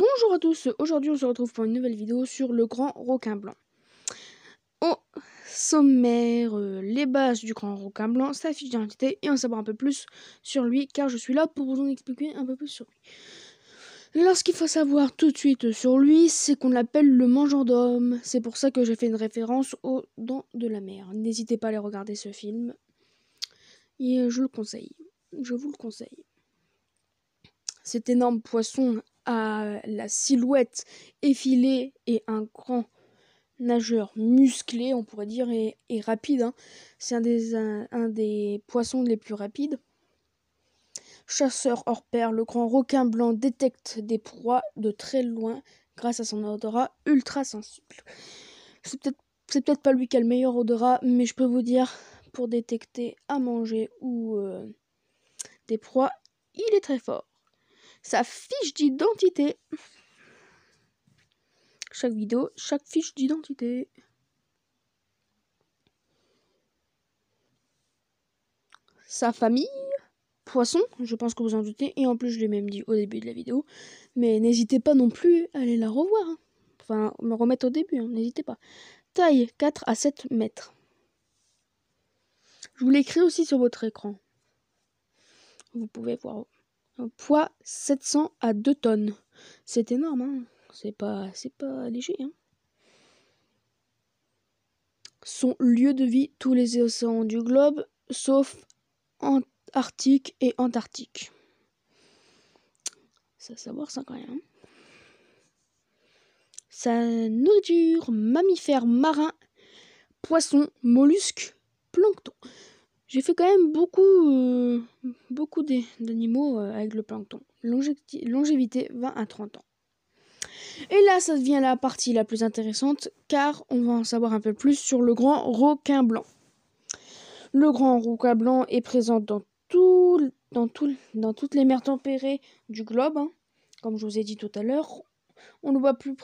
Bonjour à tous, aujourd'hui on se retrouve pour une nouvelle vidéo sur le grand requin blanc. Au sommaire, euh, les bases du grand requin blanc, sa fiche d'identité et en savoir un peu plus sur lui car je suis là pour vous en expliquer un peu plus sur lui. Alors ce qu'il faut savoir tout de suite sur lui, c'est qu'on l'appelle le mangeur d'hommes. C'est pour ça que j'ai fait une référence aux dents de la mer. N'hésitez pas à aller regarder ce film. Et je le conseille. Je vous le conseille. Cet énorme poisson la silhouette effilée et un grand nageur musclé, on pourrait dire, et, rapide. Hein. C'est un des, un, des poissons les plus rapides. Chasseur hors pair, le grand requin blanc détecte des proies de très loin grâce à son odorat ultra sensible. C'est peut-être c'est peut-être pas lui qui a le meilleur odorat, mais je peux vous dire, pour détecter à manger ou euh, des proies, il est très fort sa fiche d'identité. Chaque vidéo, chaque fiche d'identité. Sa famille, poisson, je pense que vous en doutez, et en plus je l'ai même dit au début de la vidéo. Mais n'hésitez pas non plus à aller la revoir. Hein. Enfin, me remettre au début, hein, n'hésitez pas. Taille 4 à 7 mètres. Je vous l'écris aussi sur votre écran. Vous pouvez voir poids 700 à 2 tonnes. C'est énorme, hein. c'est pas, c'est pas léger. Hein. Son lieu de vie, tous les océans du globe, sauf Arctique et Antarctique. Ça savoir ça quand même. Hein. Sa nourriture, mammifères marins, poissons, mollusques, plancton. J'ai fait quand même beaucoup, euh, beaucoup d'animaux euh, avec le plancton. longévité 20 à 30 ans. Et là, ça devient la partie la plus intéressante car on va en savoir un peu plus sur le grand requin blanc. Le grand requin blanc est présent dans, tout, dans, tout, dans toutes les mers tempérées du globe. Hein. Comme je vous ai dit tout à l'heure, on le voit plus,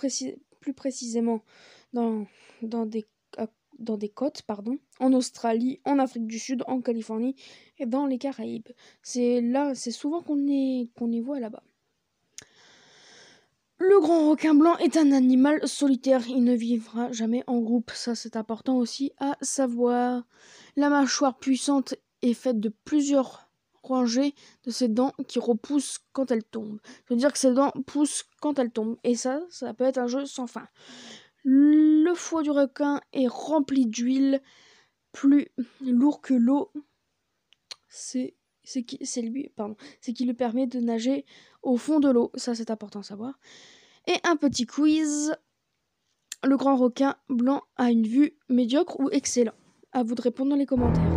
plus précisément dans, dans des, dans des côtes, pardon, en Australie, en Afrique du Sud, en Californie et dans les Caraïbes. C'est là, c'est souvent qu'on les, voit là-bas. Le grand requin blanc est un animal solitaire, il ne vivra jamais en groupe, ça c'est important aussi à savoir. La mâchoire puissante est faite de plusieurs rangées de ses dents qui repoussent quand elles tombent. Je veux dire que ses dents poussent quand elles tombent et ça, ça peut être un jeu sans fin. Le foie du requin est rempli d'huile, plus lourd que l'eau. C'est qui c'est lui pardon, c'est qui lui permet de nager au fond de l'eau. Ça c'est important à savoir. Et un petit quiz. Le grand requin blanc a une vue médiocre ou excellent À vous de répondre dans les commentaires.